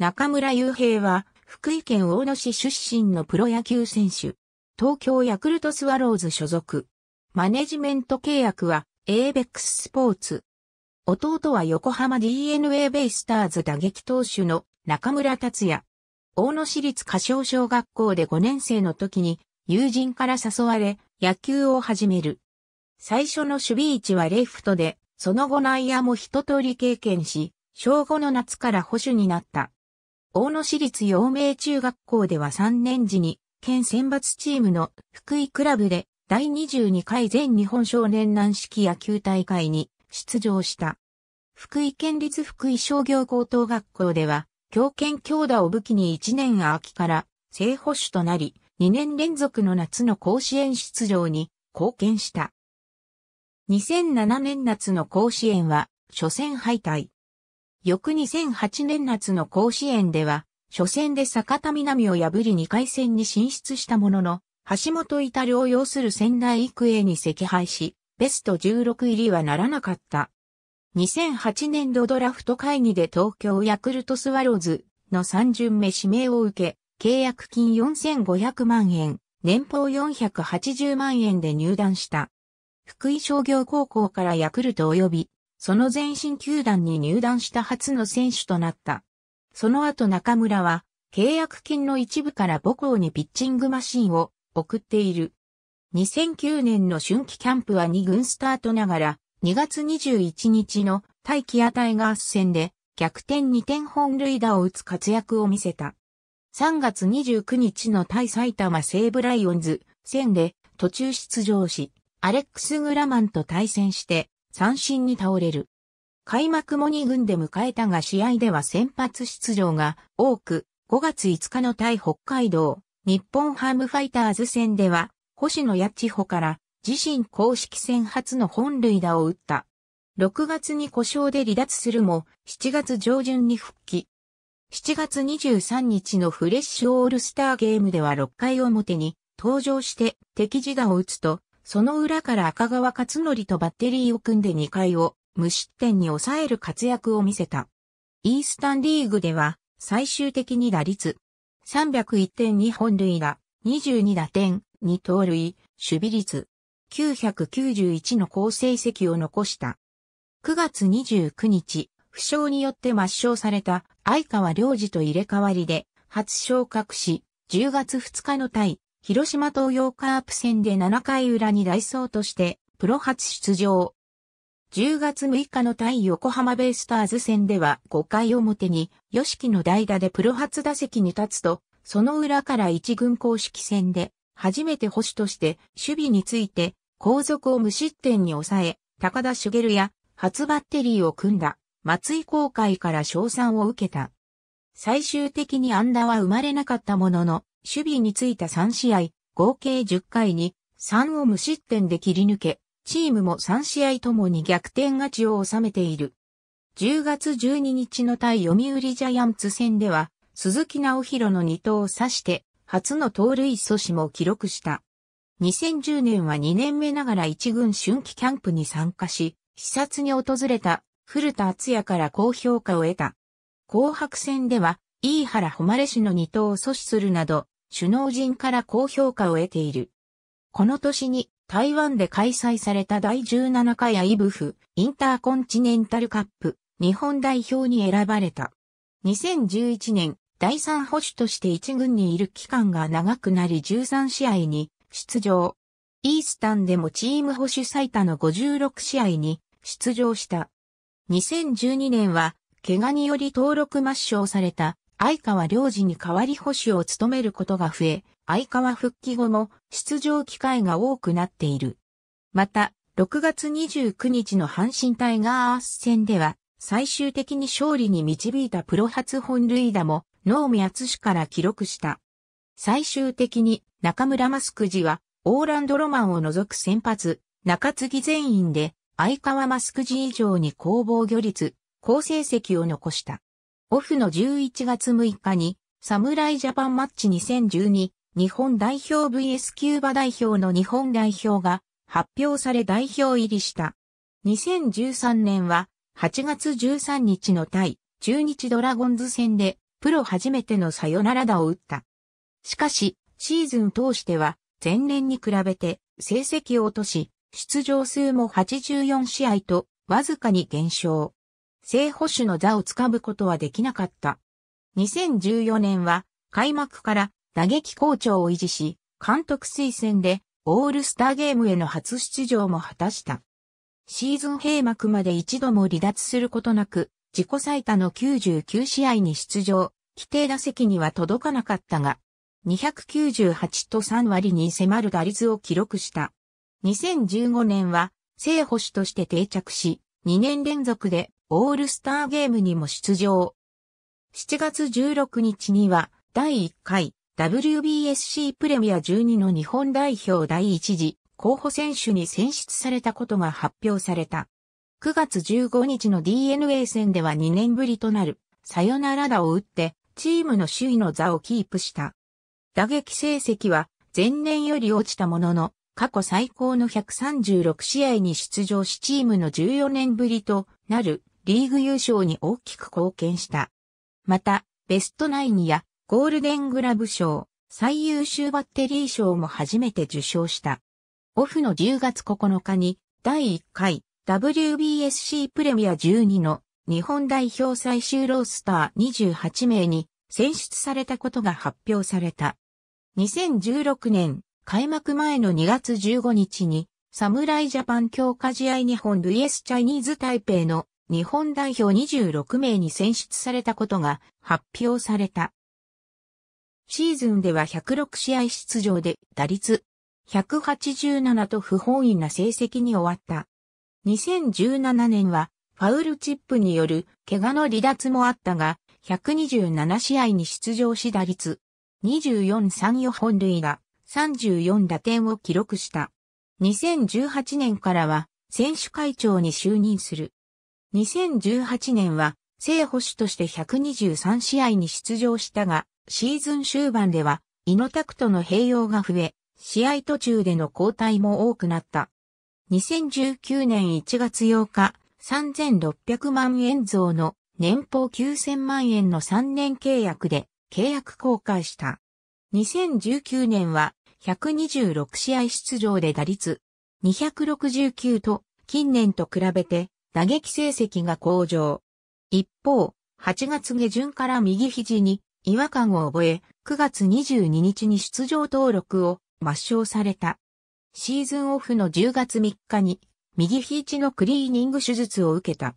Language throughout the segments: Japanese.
中村雄平は、福井県大野市出身のプロ野球選手。東京ヤクルトスワローズ所属。マネジメント契約は、エーベックススポーツ。弟は横浜 DNA ベイスターズ打撃投手の中村達也。大野市立歌唱小学校で5年生の時に友人から誘われ野球を始める。最初の守備位置はレフトで、その後内野も一通り経験し、小5の夏から保守になった。大野市立陽明中学校では3年時に、県選抜チームの福井クラブで第22回全日本少年軟式野球大会に出場した。福井県立福井商業高等学校では、強肩強打を武器に1年秋から正捕手となり、2年連続の夏の甲子園出場に貢献した。2007年夏の甲子園は初戦敗退。翌2008年夏の甲子園では、初戦で坂田南を破り2回戦に進出したものの、橋本イタリを要する仙台育英に惜敗し、ベスト16入りはならなかった。2008年度ドラフト会議で東京ヤクルトスワローズの3巡目指名を受け、契約金4500万円、年俸480万円で入団した。福井商業高校からヤクルト及びその前身球団に入団した初の選手となった。その後中村は、契約金の一部から母校にピッチングマシンを送っている。2009年の春季キャンプは2軍スタートながら、2月21日の対キアタイガース戦で逆転2点本塁打を打つ活躍を見せた。3月29日の対埼玉西武ライオンズ戦で途中出場し、アレックス・グラマンと対戦して三振に倒れる。開幕も2軍で迎えたが試合では先発出場が多く、5月5日の対北海道、日本ハムファイターズ戦では、星野八千穂から自身公式戦初の本塁打を打った。6月に故障で離脱するも、7月上旬に復帰。7月23日のフレッシュオールスターゲームでは6回表に登場して敵自打を打つとその裏から赤川勝則とバッテリーを組んで2回を無失点に抑える活躍を見せた。イースタンリーグでは最終的に打率301.2本塁打、22打点、2盗塁、守備率991の好成績を残した。9月29日、負傷によって抹消された相川良二と入れ替わりで初昇格し、10月2日の対広島東洋カープ戦で7回裏にソーとして、プロ初出場。10月6日の対横浜ベイスターズ戦では5回表に、吉木の代打でプロ初打席に立つと、その裏から一軍公式戦で、初めて星として守備について、後続を無失点に抑え、高田茂や初バッテリーを組んだ、松井公開から賞賛を受けた。最終的に安打は生まれなかったものの、守備についた3試合、合計10回に3を無失点で切り抜け、チームも3試合ともに逆転勝ちを収めている。10月12日の対読売ジャイアンツ戦では、鈴木直弘の2投を刺して、初の盗塁阻止も記録した。2010年は2年目ながら一軍春季キャンプに参加し、視察に訪れた古田敦也から高評価を得た。紅白戦では、飯原誉氏の二党を阻止するなど、首脳陣から高評価を得ている。この年に台湾で開催された第17回アイブフインターコンチネンタルカップ日本代表に選ばれた。2011年、第三保守として一軍にいる期間が長くなり13試合に出場。イースタンでもチーム保守最多の56試合に出場した。2012年は怪我により登録抹消された相川良治に代わり保守を務めることが増え、相川復帰後も出場機会が多くなっている。また、6月29日の阪神タイガース戦では、最終的に勝利に導いたプロ初本塁打も、能見厚氏から記録した。最終的に中村マスク氏は、オーランドロマンを除く先発、中継ぎ全員で、相川マスク氏以上に攻防魚率、好成績を残した。オフの11月6日に、侍ジャパンマッチ2012日本代表 VS キューバ代表の日本代表が発表され代表入りした。2013年は8月13日の対中日ドラゴンズ戦でプロ初めてのサヨナラ打を打った。しかし、シーズン通しては前年に比べて成績を落とし、出場数も84試合とわずかに減少。正捕手の座をつかむことはできなかった。2014年は開幕から打撃好調を維持し、監督推薦でオールスターゲームへの初出場も果たした。シーズン閉幕まで一度も離脱することなく、自己最多の99試合に出場、規定打席には届かなかったが、298と3割に迫る打率を記録した。2015年は、正捕手として定着し、2年連続でオールスターゲームにも出場。7月16日には第1回 WBSC プレミア12の日本代表第1次候補選手に選出されたことが発表された。9月15日の DNA 戦では2年ぶりとなるサヨナラ打を打ってチームの首位の座をキープした。打撃成績は前年より落ちたものの過去最高の136試合に出場しチームの14年ぶりとなるリーグ優勝に大きく貢献した。また、ベストナインやゴールデングラブ賞、最優秀バッテリー賞も初めて受賞した。オフの10月9日に第1回 WBSC プレミア12の日本代表最終ロースター28名に選出されたことが発表された。2016年開幕前の2月15日に侍ジャパン強化試合日本 VS チャイニーズ台北の日本代表26名に選出されたことが発表された。シーズンでは106試合出場で打率187と不本意な成績に終わった。2017年はファウルチップによる怪我の離脱もあったが、127試合に出場し打率2434本塁打34打点を記録した。2018年からは選手会長に就任する。2018年は正捕手として123試合に出場したが、シーズン終盤では、イノタクトの併用が増え、試合途中での交代も多くなった。2019年1月8日、3600万円増の年俸9000万円の3年契約で契約公開した。2019年は126試合出場で打率269と近年と比べて打撃成績が向上。一方、8月下旬から右肘に違和感を覚え、9月22日に出場登録を抹消された。シーズンオフの10月3日に右肘のクリーニング手術を受けた。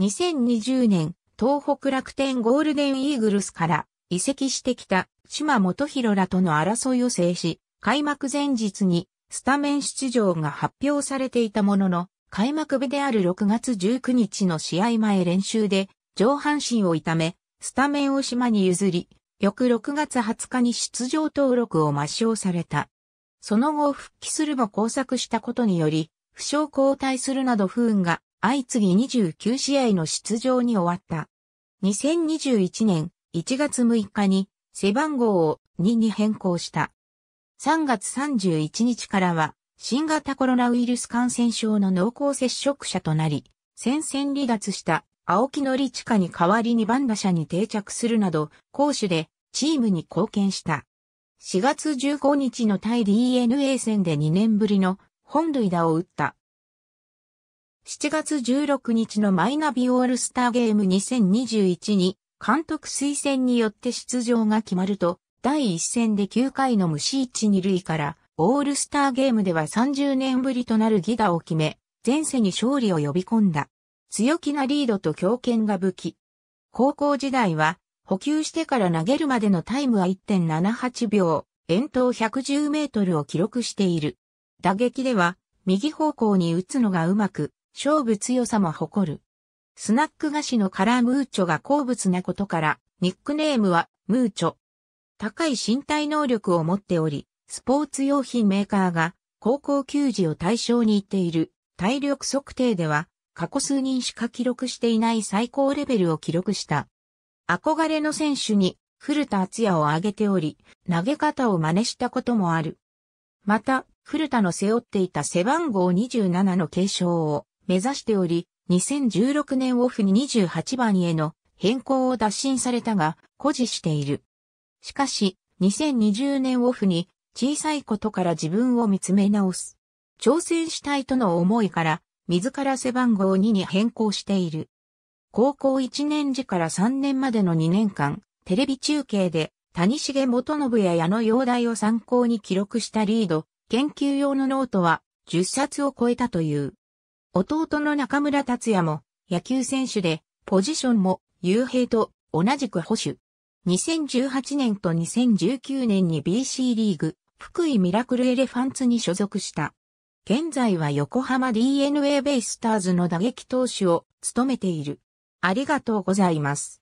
2020年、東北楽天ゴールデンイーグルスから移籍してきた島本博らとの争いを制し、開幕前日にスタメン出場が発表されていたものの、開幕日である6月19日の試合前練習で上半身を痛め、スタメンを島に譲り、翌6月20日に出場登録を抹消された。その後復帰するも交錯したことにより、負傷交代するなど不運が相次ぎ29試合の出場に終わった。2021年1月6日に背番号を2に変更した。3月31日からは新型コロナウイルス感染症の濃厚接触者となり、戦線離脱した青木のり地下に代わりにバンダ社に定着するなど、攻守でチームに貢献した。4月15日の対 DNA 戦で2年ぶりの本塁打を打った。7月16日のマイナビオールスターゲーム2021に監督推薦によって出場が決まると、第1戦で9回の無視1、2塁からオールスターゲームでは30年ぶりとなるギダを決め、前世に勝利を呼び込んだ。強気なリードと強肩が武器。高校時代は、補給してから投げるまでのタイムは1.78秒、遠投110メートルを記録している。打撃では、右方向に打つのがうまく、勝負強さも誇る。スナック菓子のカラームーチョが好物なことから、ニックネームは、ムーチョ。高い身体能力を持っており、スポーツ用品メーカーが高校球児を対象に言っている体力測定では過去数人しか記録していない最高レベルを記録した。憧れの選手に古田敦也を挙げており、投げ方を真似したこともある。また、古田の背負っていた背番号27の継承を目指しており、2016年オフに28番への変更を打診されたが、誇示している。しかし、2020年オフに小さいことから自分を見つめ直す。挑戦したいとの思いから、自ら背番号2に変更している。高校1年時から3年までの2年間、テレビ中継で、谷重元信や矢野容体を参考に記録したリード、研究用のノートは10冊を超えたという。弟の中村達也も野球選手で、ポジションも遊兵と同じく保守。2018年と2019年に BC リーグ、福井ミラクルエレファンツに所属した。現在は横浜 DNA ベイスターズの打撃投手を務めている。ありがとうございます。